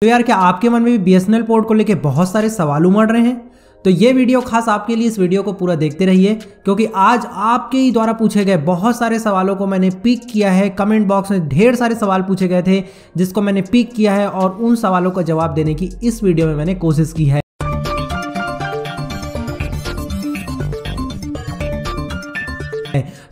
तो यार क्या आपके मन में भी बीएसएनएल पोर्ट को लेके बहुत सारे सवाल उमड़ रहे हैं तो ये वीडियो खास आपके लिए इस वीडियो को पूरा देखते रहिए क्योंकि आज आपके ही द्वारा पूछे गए बहुत सारे सवालों को मैंने पिक किया है कमेंट बॉक्स में ढेर सारे सवाल पूछे गए थे जिसको मैंने पिक किया है और उन सवालों का जवाब देने की इस वीडियो में मैंने कोशिश की है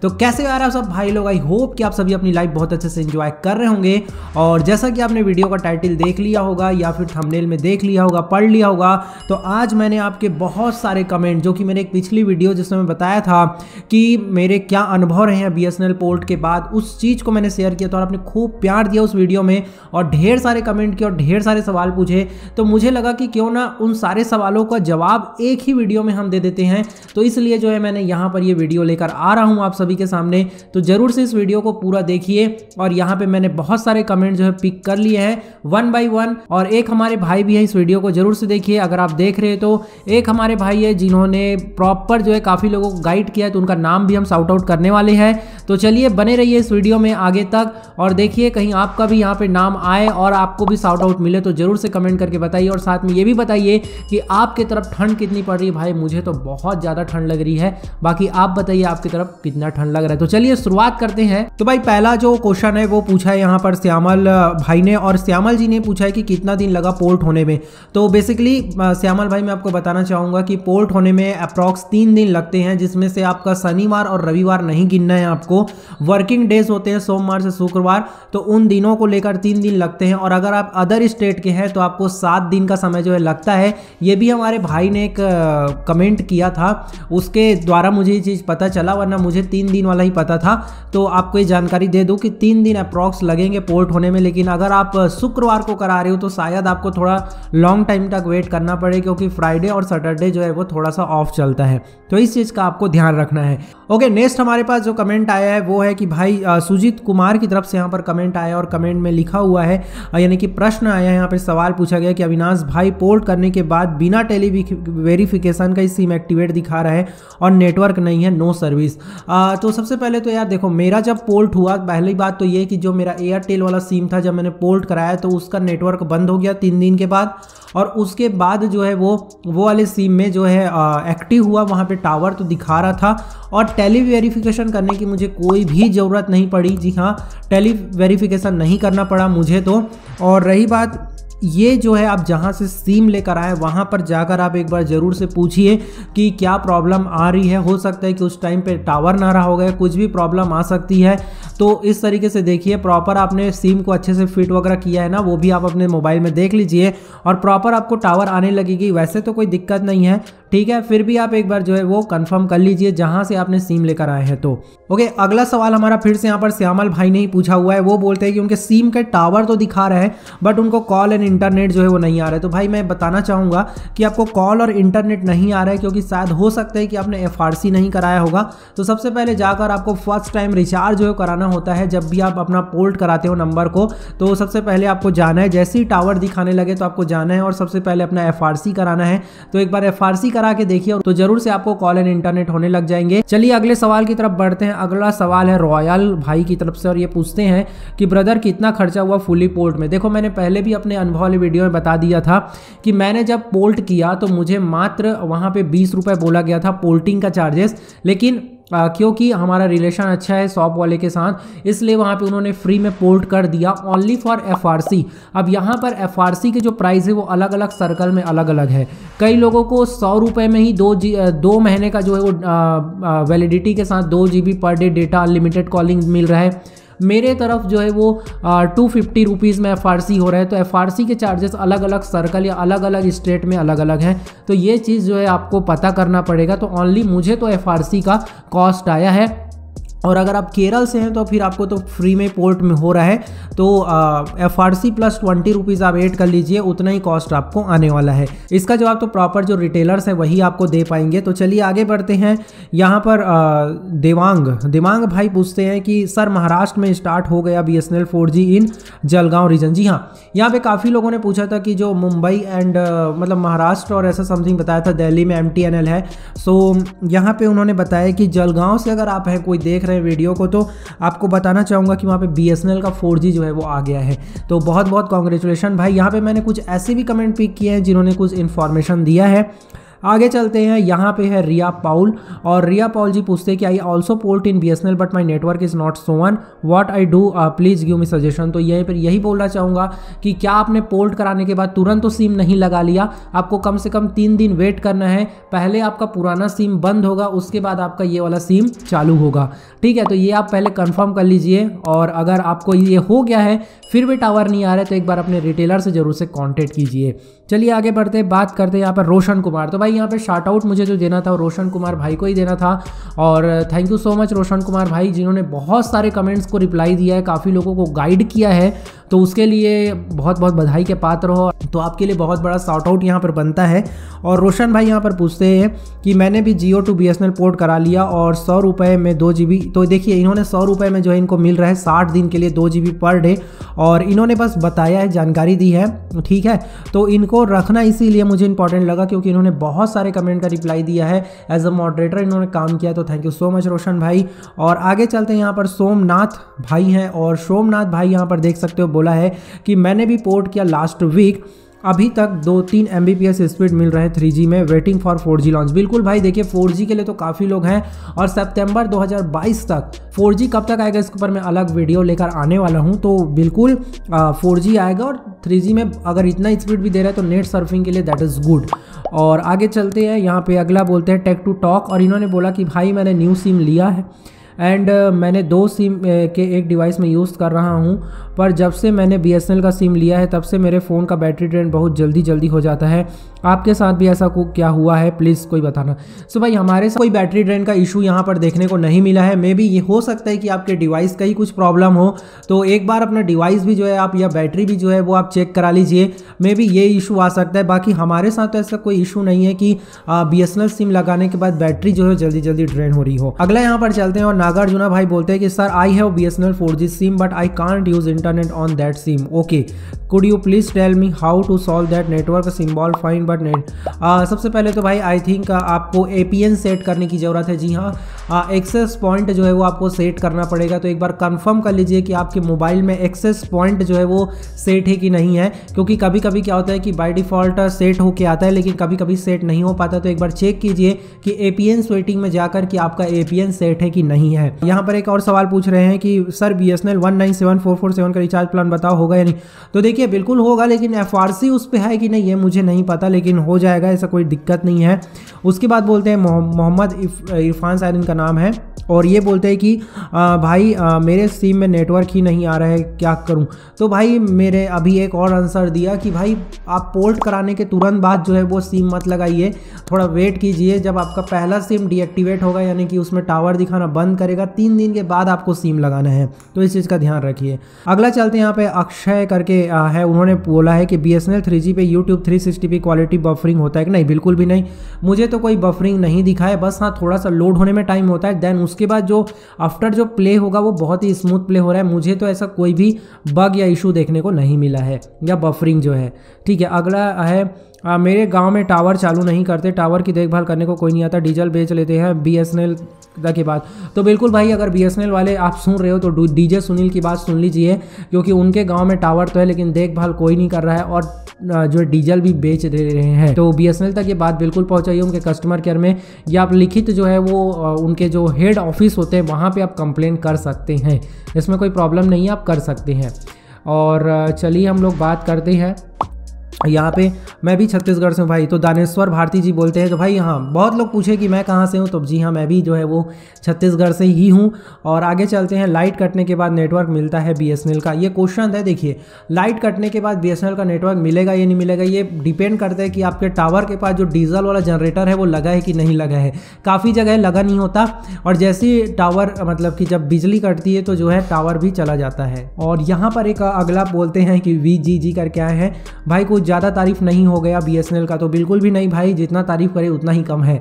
तो कैसे आ रहा है सब भाई लोग आई होप कि आप सभी अपनी लाइफ बहुत अच्छे से इंजॉय कर रहे होंगे और जैसा कि आपने वीडियो का टाइटल देख लिया होगा या फिर थंबनेल में देख लिया होगा पढ़ लिया होगा तो आज मैंने आपके बहुत सारे कमेंट जो कि मैंने एक पिछली वीडियो जिसमें मैं बताया था कि मेरे क्या अनुभव रहे हैं बी पोर्ट के बाद उस चीज़ को मैंने शेयर किया था और आपने खूब प्यार दिया उस वीडियो में और ढेर सारे कमेंट किए और ढेर सारे सवाल पूछे तो मुझे लगा कि क्यों ना उन सारे सवालों का जवाब एक ही वीडियो में हम दे देते हैं तो इसलिए जो है मैंने यहाँ पर ये वीडियो लेकर आ रहा हूँ आप सभी सभी के सामने तो ज़रूर से इस वीडियो को पूरा देखिए और यहाँ पे मैंने बहुत सारे कमेंट जो है पिक कर लिए हैं वन बाई वन और एक हमारे भाई भी है इस वीडियो को जरूर से देखिए अगर आप देख रहे तो एक हमारे भाई है जिन्होंने प्रॉपर जो है काफ़ी लोगों को गाइड किया है तो उनका नाम भी हम साउट आउट करने वाले हैं तो चलिए बने रहिए इस वीडियो में आगे तक और देखिए कहीं आपका भी यहाँ पे नाम आए और आपको भी साउट आउट मिले तो ज़रूर से कमेंट करके बताइए और साथ में ये भी बताइए कि आपके तरफ ठंड कितनी पड़ रही है भाई मुझे तो बहुत ज़्यादा ठंड लग रही है बाकी आप बताइए आपकी तरफ कितना ठंड ठंड लग रहा है तो चलिए शुरुआत करते हैं तो भाई पहला जो क्वेश्चन है वो पूछा है यहाँ पर श्यामल भाई ने और श्यामल जी ने पूछा है कि कितना दिन लगा पोर्ट होने में तो बेसिकली श्यामल भाई मैं आपको बताना चाहूँगा कि पोर्ट होने में अप्रॉक्स तीन दिन लगते हैं जिसमें से आपका शनिवार और रविवार नहीं गिनना है आपको वर्किंग डेज होते हैं सोमवार से शुक्रवार तो उन दिनों को लेकर तीन दिन लगते हैं और अगर आप अदर स्टेट के हैं तो आपको सात दिन का समय जो है लगता है ये भी हमारे भाई ने एक कमेंट किया था उसके द्वारा मुझे ये चीज़ पता चला वरना मुझे तीन तीन दिन वाला ही पता था तो आपको ये जानकारी दे दूँ कि तीन दिन अप्रॉक्स लगेंगे पोर्ट होने में लेकिन अगर आप शुक्रवार को करा रहे हो तो शायद आपको थोड़ा लॉन्ग टाइम तक वेट करना पड़े क्योंकि फ्राइडे और सैटरडे जो है वो थोड़ा सा ऑफ चलता है तो इस चीज़ का आपको ध्यान रखना है ओके नेक्स्ट हमारे पास जो कमेंट आया है वो है कि भाई सुजीत कुमार की तरफ से यहाँ पर कमेंट आया और कमेंट में लिखा हुआ है यानी कि प्रश्न आया है यहाँ पर सवाल पूछा गया कि अविनाश भाई पोर्ट करने के बाद बिना टेली वेरिफिकेशन का ही सिम एक्टिवेट दिखा रहा है और नेटवर्क नहीं है नो सर्विस आ, हाँ, तो सबसे पहले तो यार देखो मेरा जब पोल्ट हुआ पहली बात तो ये कि जो मेरा एयरटेल वाला सिम था जब मैंने पोल्ट कराया तो उसका नेटवर्क बंद हो गया तीन दिन के बाद और उसके बाद जो है वो वो वाले सिम में जो है एक्टिव हुआ वहाँ पे टावर तो दिखा रहा था और टेली वेरीफिकेशन करने की मुझे कोई भी ज़रूरत नहीं पड़ी जी हाँ टेली वेरीफिकेशन नहीं करना पड़ा मुझे तो और रही बात ये जो है आप जहाँ से सिम लेकर आए वहाँ पर जाकर आप एक बार ज़रूर से पूछिए कि क्या प्रॉब्लम आ रही है हो सकता है कि उस टाइम पे टावर ना रहा होगा कुछ भी प्रॉब्लम आ सकती है तो इस तरीके से देखिए प्रॉपर आपने सिम को अच्छे से फिट वगैरह किया है ना वो भी आप अपने मोबाइल में देख लीजिए और प्रॉपर आपको टावर आने लगेगी वैसे तो कोई दिक्कत नहीं है ठीक है फिर भी आप एक बार जो है वो कंफर्म कर लीजिए जहां से आपने सिम लेकर आए हैं तो ओके अगला सवाल हमारा फिर से यहाँ पर श्यामल भाई ने ही पूछा हुआ है वो बोलते हैं कि उनके सिम के टावर तो दिखा रहे हैं बट उनको कॉल एंड इंटरनेट जो है वो नहीं आ रहा है तो भाई मैं बताना चाहूंगा कि आपको कॉल और इंटरनेट नहीं आ रहा है क्योंकि शायद हो सकता है कि आपने एफ नहीं कराया होगा तो सबसे पहले जाकर आपको फर्स्ट टाइम रिचार्ज जो है कराना होता है जब भी आप अपना पोल्ट कराते हो नंबर को तो सबसे पहले आपको जाना है जैसे ही टावर दिखाने लगे तो आपको जाना है और सबसे पहले अपना एफ कराना है तो एक बार एफ करा के देखिए तो जरूर से आपको कॉल एंड इंटरनेट होने लग जाएंगे चलिए अगले सवाल की तरफ बढ़ते हैं अगला सवाल है रॉयल भाई की तरफ से और ये पूछते हैं कि ब्रदर कितना खर्चा हुआ फुली पोर्ट में देखो मैंने पहले भी अपने अनुभव वाले वीडियो में बता दिया था कि मैंने जब पोल्ट किया तो मुझे मात्र वहां पे बीस रुपये बोला गया था पोल्टिंग का चार्जेस लेकिन क्योंकि हमारा रिलेशन अच्छा है शॉप वाले के साथ इसलिए वहाँ पे उन्होंने फ्री में पोर्ट कर दिया ओनली फॉर एफ अब यहाँ पर एफ के जो प्राइस है वो अलग अलग सर्कल में अलग अलग है कई लोगों को सौ रुपये में ही दो जी दो महीने का जो है वो वैलिडिटी के साथ दो G per day data unlimited calling मिल रहा है मेरे तरफ जो है वो टू फिफ्टी रुपीज़ में एफ हो रहा है तो एफ के चार्जेस अलग अलग सर्कल या अलग अलग स्टेट में अलग अलग हैं तो ये चीज़ जो है आपको पता करना पड़ेगा तो ओनली मुझे तो एफ का कॉस्ट आया है और अगर आप केरल से हैं तो फिर आपको तो फ्री में पोर्ट में हो रहा है तो F R C plus twenty rupees आप ऐड कर लीजिए उतना ही कॉस्ट आपको आने वाला है इसका जवाब तो प्रॉपर जो रिटेलर्स हैं वही आपको दे पाएंगे तो चलिए आगे बढ़ते हैं यहाँ पर आ, देवांग देवांग भाई पूछते हैं कि सर महाराष्ट्र में स्टार्ट हो गया B S N L four G in Jalgaon region जी हाँ यहाँ पे काफ़ी लोगों ने पूछा था कि जो मुंबई एंड मतलब महाराष्ट्र और ऐसा समथिंग बताया था दिल्ली में एम टी एन एल है सो यहाँ पर उन्होंने बताया कि जलगांव से अगर आप हैं कोई देख रहे हैं वीडियो को तो आपको बताना चाहूँगा कि वहाँ पर बी का फोर जो है वो आ गया है तो बहुत बहुत कॉन्ग्रेचुलेसन भाई यहाँ पर मैंने कुछ ऐसे भी कमेंट पिक किए हैं जिन्होंने कुछ इन्फॉर्मेशन दिया है आगे चलते हैं यहाँ पे है रिया पाउल और रिया पाउल जी पूछते हैं कि I also port in B S L but my network is not showing what I do please give me suggestion तो यहीं पर यही बोलना चाहूँगा कि क्या आपने पोल्ट कराने के बाद तुरंत तो सिम नहीं लगा लिया आपको कम से कम तीन दिन वेट करना है पहले आपका पुराना सिम बंद होगा उसके बाद आपका ये वाला सिम चालू होगा ठीक है तो ये आप पहले कन्फर्म कर लीजिए और अगर आपको ये हो गया है फिर भी टावर नहीं आ रहा है तो एक बार अपने रिटेलर से ज़रूर से कॉन्टेक्ट कीजिए चलिए आगे बढ़ते बात करते हैं यहाँ पर रोशन कुमार तो भाई भाई यहाँ पे शार्ट आउट मुझे जो देना था रोशन कुमार भाई को ही देना था और thank you so much Roshan Kumar भाई जिन्होंने बहुत सारे कमेंट्स को रिप्लाई दिया है काफ़ी लोगों को गाइड किया है तो उसके लिए बहुत बहुत बधाई के पात्र हो तो आपके लिए बहुत बड़ा शॉर्ट आउट यहाँ पर बनता है और रोशन भाई यहाँ पर पूछते हैं कि मैंने भी जियो टू बी पोर्ट करा लिया और सौ रुपये में दो जी तो देखिए इन्होंने सौ रुपये में जो है इनको मिल रहा है साठ दिन के लिए दो जी पर डे और इन्होंने बस बताया है जानकारी दी है ठीक है तो इनको रखना इसीलिए मुझे इंपॉर्टेंट लगा क्योंकि इन्होंने बहुत बहुत सारे कमेंट का रिप्लाई दिया है एज अ मॉडरेटर इन्होंने काम किया तो thank you so much Roshan भाई और आगे चलते हैं यहाँ पर सोमनाथ भाई हैं और सोमनाथ भाई यहाँ पर देख सकते हो बोला है कि मैंने भी पोर्ट किया लास्ट वीक अभी तक दो तीन एम स्पीड मिल रहे हैं 3G में वेटिंग फॉर 4G लॉन्च बिल्कुल भाई देखिए 4G के लिए तो काफ़ी लोग हैं और सितंबर 2022 तक 4G कब तक आएगा इसके ऊपर मैं अलग वीडियो लेकर आने वाला हूं तो बिल्कुल आ, 4G आएगा और 3G में अगर इतना स्पीड भी दे रहा है तो नेट सर्फिंग के लिए दैट इज़ गुड और आगे चलते हैं यहाँ पे अगला बोलते हैं टेक टू टॉक और इन्होंने बोला कि भाई मैंने न्यू सिम लिया है एंड uh, मैंने दो सिम uh, के एक डिवाइस में यूज़ कर रहा हूँ पर जब से मैंने बी का सिम लिया है तब से मेरे फ़ोन का बैटरी ड्रेन बहुत जल्दी जल्दी हो जाता है आपके साथ भी ऐसा क्या हुआ है प्लीज़ कोई बताना सो भाई हमारे साथ कोई बैटरी ड्रेन का इशू यहाँ पर देखने को नहीं मिला है मे बी ये हो सकता है कि आपके डिवाइस का ही कुछ प्रॉब्लम हो तो एक बार अपना डिवाइस भी जो है आप या बैटरी भी जो है वो आप चेक करा लीजिए मे बी ये इशू आ सकता है बाकी हमारे साथ तो ऐसा कोई इशू नहीं है कि बी uh, सिम लगाने के बाद बैटरी जो है जल्दी जल्दी ड्रेन हो रही हो अगला यहाँ पर चलते हैं और नागार्जुना भाई बोलते हैं कि sir I have B S N L four G SIM but I can't use internet on that SIM okay could you please tell me how to solve that network symbol fine but net सबसे पहले तो भाई I think आपको A P N set करने की ज़रूरत है जी हाँ एक्सेस पॉइंट जो है वो आपको सेट करना पड़ेगा तो एक बार कंफर्म कर लीजिए कि आपके मोबाइल में एक्सेस पॉइंट जो है वो सेट है कि नहीं है क्योंकि कभी कभी क्या होता है कि बाई डिफ़ॉल्ट सेट होके आता है लेकिन कभी कभी सेट नहीं हो पाता तो एक बार चेक कीजिए कि ए पी एन सेटिंग में जाकर कि आपका ए पी एन सेट है कि नहीं नहीं है यहाँ पर एक और सवाल पूछ रहे हैं कि सर बी एस का रिचार्ज प्लान बताओ होगा या नहीं तो देखिए बिल्कुल होगा लेकिन एफ उस पर है कि नहीं ये मुझे नहीं पता लेकिन हो जाएगा ऐसा कोई दिक्कत नहीं है उसके बाद बोलते हैं मोहम्मद इरफान सायरन इनका नाम है और ये बोलते हैं कि आ, भाई आ, मेरे सिम में नेटवर्क ही नहीं आ रहा है क्या करूं तो भाई मेरे अभी एक और आंसर दिया कि भाई आप पोर्ट कराने के तुरंत बाद जो है वो सिम मत लगाइए थोड़ा वेट कीजिए जब आपका पहला सिम डीएक्टिवेट होगा यानी कि उसमें टावर दिखाना बंद कर करेगा तीन दिन के बाद आपको सिम लगाना है तो इस चीज़ का ध्यान रखिए अगला चलते यहाँ पे अक्षय करके है उन्होंने बोला है कि B S N L three G पे YouTube three sixty P quality buffering होता है कि नहीं बिल्कुल भी नहीं मुझे तो कोई बफरिंग नहीं दिखा है बस हाँ थोड़ा सा लोड होने में टाइम होता है देन उसके बाद जो आफ्टर जो प्ले होगा वो बहुत ही स्मूथ प्ले हो रहा है मुझे तो ऐसा कोई भी बग या इशू देखने को नहीं मिला है या बफरिंग जो है ठीक है अगला है आ, मेरे गांव में टावर चालू नहीं करते टावर की देखभाल करने को कोई नहीं आता डीजल बेच लेते हैं बी एस एन एल की बात तो बिल्कुल भाई अगर बी एस एन एल वाले आप सुन रहे हो तो डीजे सुनील की बात सुन लीजिए क्योंकि उनके गाँव में टावर तो है लेकिन देखभाल कोई नहीं कर रहा है और जो डीजल भी बेच दे रहे हैं तो बी एस एन एल तक ये बात बिल्कुल पहुँचाइए उनके कस्टमर केयर में या आप लिखित जो है वो उनके जो हेड ऑफिस होते हैं वहाँ पर आप कंप्लेन कर सकते हैं इसमें कोई प्रॉब्लम नहीं है आप कर सकते हैं और चलिए हम लोग बात करते हैं यहाँ पे मैं भी छत्तीसगढ़ से हूँ भाई तो दानेश्वर भारती जी बोलते हैं तो भाई हाँ बहुत लोग पूछे कि मैं कहाँ से हूँ तो जी हाँ मैं भी जो है वो छत्तीसगढ़ से ही हूँ और आगे चलते हैं लाइट कटने के बाद नेटवर्क मिलता है बी का ये क्वेश्चन है देखिए लाइट कटने के बाद बी का नेटवर्क मिलेगा या नहीं मिलेगा ये डिपेंड करता है कि आपके टावर के पास जो डीजल वाला जनरेटर है वो लगा है कि नहीं लगा है काफ़ी जगह लगा नहीं होता और जैसे टावर मतलब कि जब बिजली कटती है तो जो है टावर भी चला जाता है और यहाँ पर एक अगला बोलते हैं कि वी जी जी करके आए हैं भाई को कुछ ज़्यादा तारीफ नहीं हो गया बी का तो बिल्कुल भी नहीं भाई जितना तारीफ करे उतना ही कम है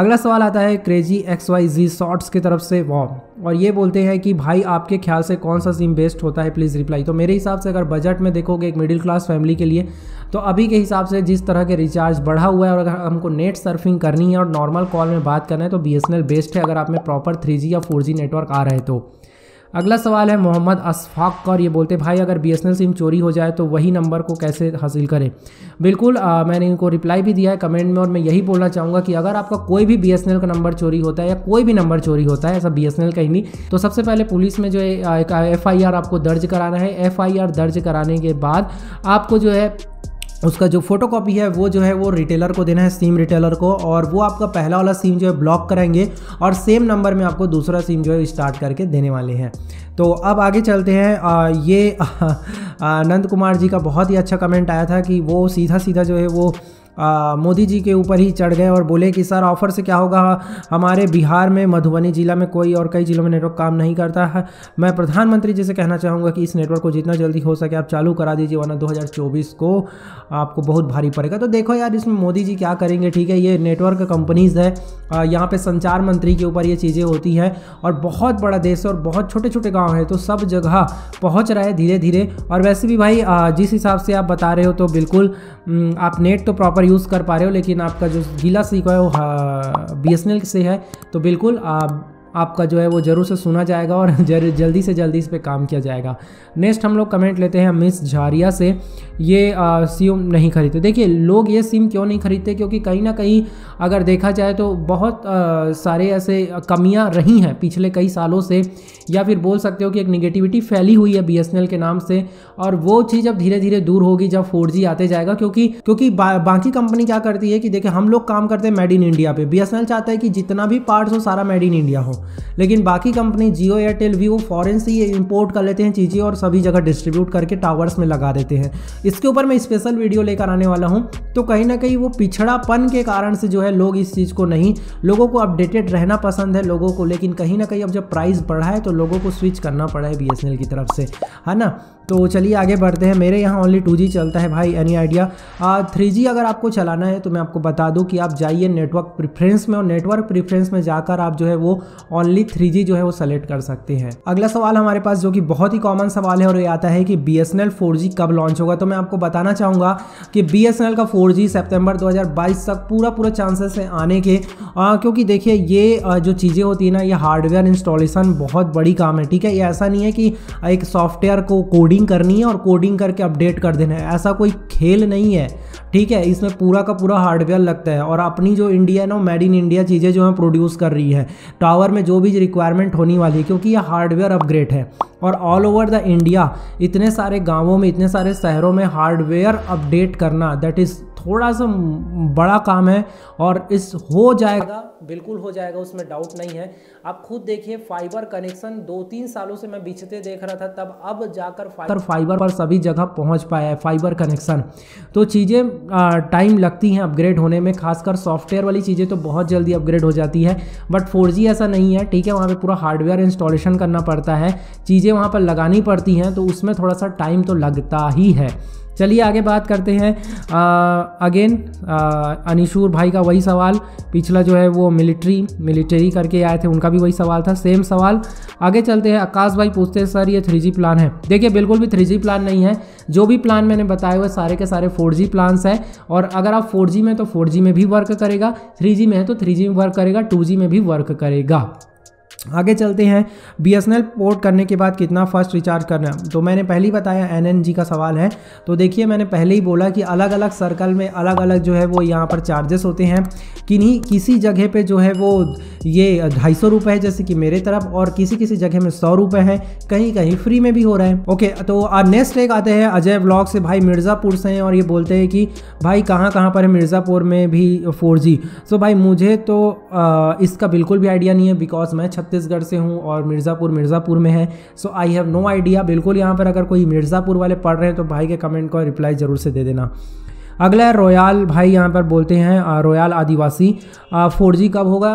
अगला सवाल आता है crazy X Y Z shorts की तरफ से वॉ और ये बोलते हैं कि भाई आपके ख्याल से कौन सा सिम बेस्ट होता है प्लीज़ रिप्लाई तो मेरे हिसाब से अगर बजट में देखोगे एक मिडिल क्लास फैमिली के लिए तो अभी के हिसाब से जिस तरह के रिचार्ज बढ़ा हुआ है और अगर हमको नेट सर्फिंग करनी है और नॉर्मल कॉल में बात करना है तो बी बेस्ट है अगर आप में प्रॉपर थ्री या फोर नेटवर्क आ रहे तो अगला सवाल है मोहम्मद अशफाक कर और ये बोलते भाई अगर बी सिम चोरी हो जाए तो वही नंबर को कैसे हासिल करें बिल्कुल आ, मैंने इनको रिप्लाई भी दिया है कमेंट में और मैं यही बोलना चाहूँगा कि अगर आपका कोई भी बी का नंबर चोरी होता है या कोई भी नंबर चोरी होता है ऐसा बी एस कहीं नहीं तो सबसे पहले पुलिस में जो है एफ आपको दर्ज कराना है एफ दर्ज कराने के बाद आपको जो है उसका जो फोटो कॉपी है वो जो है वो रिटेलर को देना है सिम रिटेलर को और वो आपका पहला वाला सिम जो है ब्लॉक कराएंगे और सेम नंबर में आपको दूसरा सिम जो है स्टार्ट करके देने वाले हैं तो अब आगे चलते हैं आ, ये आ, आ, नंद कुमार जी का बहुत ही अच्छा कमेंट आया था कि वो सीधा सीधा जो है वो मोदी जी के ऊपर ही चढ़ गए और बोले कि सर ऑफर से क्या होगा हमारे बिहार में मधुबनी ज़िला में कोई और कई ज़िलों में नेटवर्क काम नहीं करता है मैं प्रधानमंत्री जी से कहना चाहूँगा कि इस नेटवर्क को जितना जल्दी हो सके आप चालू करा दीजिए वरना दो को आपको बहुत भारी पड़ेगा तो देखो यार इसमें मोदी जी क्या करेंगे ठीक है ये नेटवर्क कंपनीज़ है यहाँ पर संचार मंत्री के ऊपर ये चीज़ें होती हैं और बहुत बड़ा देश है और बहुत छोटे छोटे गाँव हैं तो सब जगह पहुँच रहा है धीरे धीरे और वैसे भी भाई जिस हिसाब से आप बता रहे हो तो बिल्कुल आप नेट तो प्रॉपर पर यूज़ कर पा रहे हो लेकिन आपका जो गीला सीख है वो बी हाँ, एस से है तो बिल्कुल आप आपका जो है वो ज़रूर से सुना जाएगा और जल्दी से जल्दी इस पर काम किया जाएगा नेक्स्ट हम लोग कमेंट लेते हैं मिस झारिया से ये सिम नहीं खरीदते देखिए लोग ये सिम क्यों नहीं खरीदते क्योंकि कहीं ना कहीं अगर देखा जाए तो बहुत आ, सारे ऐसे कमियां रही हैं पिछले कई सालों से या फिर बोल सकते हो कि एक निगेटिविटी फैली हुई है बी के नाम से और वो चीज़ अब धीरे धीरे दूर होगी जब फोर आते जाएगा क्योंकि क्योंकि बा, बाकी कंपनी क्या करती है कि देखिए हम लोग काम करते हैं मेड इन इंडिया पर बी चाहता है कि जितना भी पार्ट्स हो सारा मेड इन इंडिया हो लेकिन बाकी company Jio Airtel Vivo foreign से ये इम्पोर्ट कर लेते हैं चीज़ें और सभी जगह डिस्ट्रीब्यूट करके टावर्स में लगा देते हैं इसके ऊपर मैं स्पेशल वीडियो लेकर आने वाला हूँ तो कहीं ना कहीं वो पिछड़ापन के कारण से जो है लोग इस चीज़ को नहीं लोगों को अपडेटेड रहना पसंद है लोगों को लेकिन कहीं ना कहीं अब जब प्राइस बढ़ा है तो लोगों को स्विच करना पड़ा है बी की तरफ से है ना तो चलिए आगे बढ़ते हैं मेरे यहाँ ओनली टू चलता है भाई एनी आइडिया थ्री अगर आपको चलाना है तो मैं आपको बता दूँ कि आप जाइए नेटवर्क प्रिफ्रेंस में और नेटवर्क प्रिफ्रेंस में जाकर आप जो है वो ओनली थ्री जो है वो सेलेक्ट कर सकते हैं अगला सवाल हमारे पास जो कि बहुत ही कॉमन सवाल है और ये आता है कि बी एस कब लॉन्च होगा तो मैं आपको बताना चाहूँगा कि बी का फोर जी सितंबर 2022 तक पूरा पूरा चांसेस है आने के आ, क्योंकि देखिए ये जो चीज़ें होती है ना ये हार्डवेयर इंस्टॉलेशन बहुत बड़ी काम है ठीक है ये ऐसा नहीं है कि एक सॉफ्टवेयर को कोड कोडिंग करनी है और कोडिंग करके अपडेट कर देना है ऐसा कोई खेल नहीं है ठीक है इसमें पूरा का पूरा हार्डवेयर लगता है और अपनी जो इंडिया है ना मेड इन इंडिया चीज़ें जो हैं प्रोड्यूस कर रही है टावर में जो भी रिक्वायरमेंट होने वाली है क्योंकि ये हार्डवेयर अपग्रेड है और ऑल ओवर द इंडिया इतने सारे गाँवों में इतने सारे शहरों में हार्डवेयर अपडेट करना दैट इज़ थोड़ा सा बड़ा काम है और इस हो जाएगा बिल्कुल हो जाएगा उसमें डाउट नहीं है आप खुद देखिए फाइबर कनेक्शन दो तीन सालों से मैं बीचते देख रहा था तब अब जाकर फाइबर फाइबर पर सभी जगह पहुंच पाया है फाइबर कनेक्शन तो चीज़ें टाइम लगती हैं अपग्रेड होने में खासकर सॉफ्टवेयर वाली चीज़ें तो बहुत जल्दी अपग्रेड हो जाती है बट फोर ऐसा नहीं है ठीक है वहाँ पर पूरा हार्डवेयर इंस्टॉलेशन करना पड़ता है चीज़ें वहाँ पर लगानी पड़ती हैं तो उसमें थोड़ा सा टाइम तो लगता ही है चलिए आगे बात करते हैं अगेन अनिशूर भाई का वही सवाल पिछला जो है वो मिलिट्री मिलिट्री करके आए थे उनका भी वही सवाल था सेम सवाल आगे चलते हैं आकाश भाई पूछते हैं सर ये थ्री प्लान है देखिए बिल्कुल भी थ्री प्लान नहीं है जो भी प्लान मैंने बताए हुए सारे के सारे फोर जी प्लान्स हैं और अगर आप फोर में तो फोर में भी वर्क करेगा थ्री में है तो थ्री में वर्क करेगा टू में भी वर्क करेगा आगे चलते हैं बी पोर्ट करने के बाद कितना फ़ास्ट रिचार्ज करना है तो मैंने पहले ही बताया एन का सवाल है तो देखिए मैंने पहले ही बोला कि अलग अलग सर्कल में अलग अलग जो है वो यहाँ पर चार्जेस होते हैं किन्हीं किसी जगह पे जो है वो ये ढाई सौ रुपये है जैसे कि मेरे तरफ और किसी किसी जगह में सौ रुपये है कहीं कहीं फ्री में भी हो रहा है ओके तो नेक्स्ट एक आते हैं अजय ब्लॉग से भाई मिर्ज़ापुर से हैं और ये बोलते हैं कि भाई कहाँ कहाँ पर है मिर्ज़ापुर में भी फोर जी सो भाई मुझे तो इसका बिल्कुल भी आइडिया नहीं है बिकॉज मैं छत्तीस छत्तीसगढ़ से हूँ और मिर्ज़ापुर मिर्ज़ापुर में है so I have no idea बिल्कुल यहाँ पर अगर कोई मिर्ज़ापुर वाले पढ़ रहे हैं तो भाई के कमेंट को रिप्लाई ज़रूर से दे देना अगला है रोयाल भाई यहाँ पर बोलते हैं रोयाल आदिवासी फोर जी कब होगा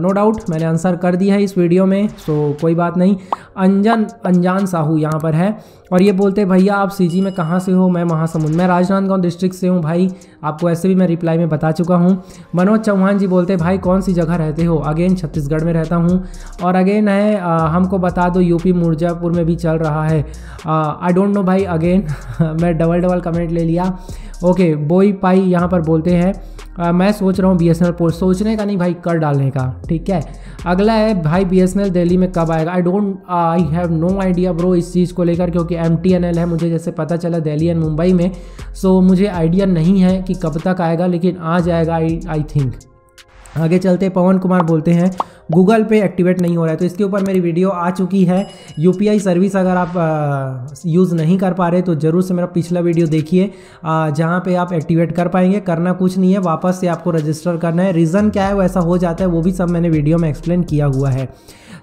नो डाउट मैंने आंसर कर दिया है इस वीडियो में सो कोई बात नहीं अंजन अनजान साहू यहाँ पर है और ये बोलते हैं भैया आप सीजी में कहाँ से हो मैं महासमुंद मैं राजनांदगांव डिस्ट्रिक्ट से हूँ भाई आपको ऐसे भी मैं रिप्लाई में बता चुका हूँ मनोज चौहान जी बोलते हैं भाई कौन सी जगह रहते हो अगेन छत्तीसगढ़ में रहता हूँ और अगेन है आ, हमको बता दो यूपी मुरजापुर में भी चल रहा है आई डोंट नो भाई अगेन मैं डबल डबल कमेंट ले लिया ओके बोई पाई यहाँ पर बोलते हैं आ, मैं सोच रहा हूँ बी एस पोस्ट सोचने का नहीं भाई कर डालने का ठीक है अगला है भाई बी एस दिल्ली में कब आएगा I don't I have no idea bro इस चीज़ को लेकर क्योंकि एम टी एन एल है मुझे जैसे पता चला दिल्ली एंड मुंबई में सो so, मुझे आइडिया नहीं है कि कब तक आएगा लेकिन आ जाएगा आई आई थिंक आगे चलते पवन कुमार बोलते हैं गूगल पे एक्टिवेट नहीं हो रहा है तो इसके ऊपर मेरी वीडियो आ चुकी है यू सर्विस अगर आप यूज़ नहीं कर पा रहे तो ज़रूर से मेरा पिछला वीडियो देखिए जहाँ पे आप एक्टिवेट कर पाएंगे करना कुछ नहीं है वापस से आपको रजिस्टर करना है रीज़न क्या है वैसा हो जाता है वो भी सब मैंने वीडियो में एक्सप्लेन किया हुआ है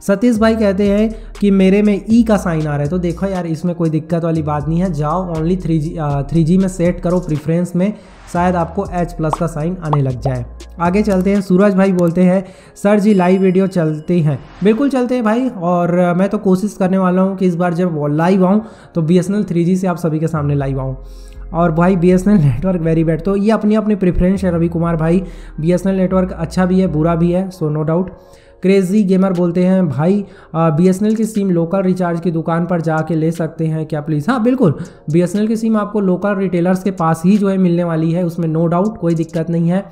सतीश भाई कहते हैं कि मेरे में ई e का साइन आ रहा है तो देखो यार इसमें कोई दिक्कत वाली बात नहीं है जाओ only three G three G में सेट करो प्रीफ्रेंस में शायद आपको एच प्लस का साइन आने लग जाए आगे चलते हैं सूरज भाई बोलते हैं सर जी लाइव वीडियो चलते हैं बिल्कुल चलते हैं भाई और मैं तो कोशिश करने वाला हूँ कि इस बार जब लाइव आऊँ तो B S N L three G से आप सभी के सामने लाइव आऊँ और भाई B S N L network very bad तो ये अपनी अपनी प्रेफरेंस है रवि कुमार भाई B S N L network अच्छा भी है बुरा भी है so no doubt crazy gamer बोलते हैं भाई बी एस एन एल की सिम लोकल रिचार्ज की दुकान पर जाके ले सकते हैं क्या प्लीज़ हाँ बिल्कुल बी एस एन एल की सिम आपको लोकल रिटेलर्स के पास ही जो है मिलने वाली है उसमें नो डाउट कोई दिक्कत नहीं है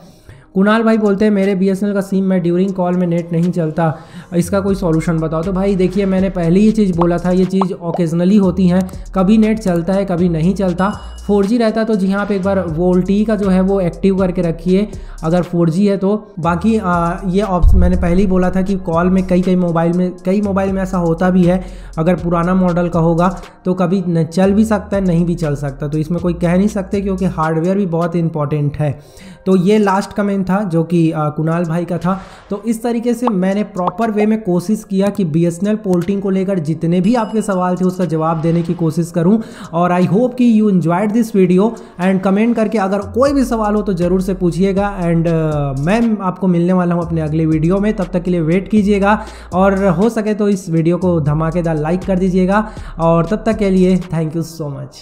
कुणाल भाई बोलते हैं मेरे बी एस एन एल का सिम में ड्यूरिंग कॉल में नेट नहीं चलता इसका कोई सॉल्यूशन बताओ तो भाई देखिए मैंने पहले ही चीज़ बोला था ये चीज़ ओकेजनली होती है कभी नेट चलता है कभी नहीं चलता फोर रहता है तो जी हाँ आप एक बार वोल्टी का जो है वो एक्टिव करके रखिए अगर फोर है तो बाकी आ, ये ऑप्शन मैंने पहले ही बोला था कि कॉल में कई कई मोबाइल में कई मोबाइल में ऐसा होता भी है अगर पुराना मॉडल का होगा तो कभी चल भी सकता है नहीं भी चल सकता तो इसमें कोई कह नहीं सकते क्योंकि हार्डवेयर भी बहुत इंपॉर्टेंट है तो ये लास्ट कमेंट था जो कि कुणाल भाई का था तो इस तरीके से मैंने प्रॉपर वे में कोशिश किया कि बी एस पोल्टिंग को लेकर जितने भी आपके सवाल थे उसका जवाब देने की कोशिश करूँ और आई होप कि you enjoyed this video and comment करके अगर कोई भी सवाल हो तो ज़रूर से पूछिएगा एंड uh, मैं आपको मिलने वाला हूँ अपने अगले वीडियो में तब तक के लिए वेट कीजिएगा और हो सके तो इस वीडियो को धमाकेदार लाइक कर दीजिएगा और तब तक के लिए थैंक यू सो मच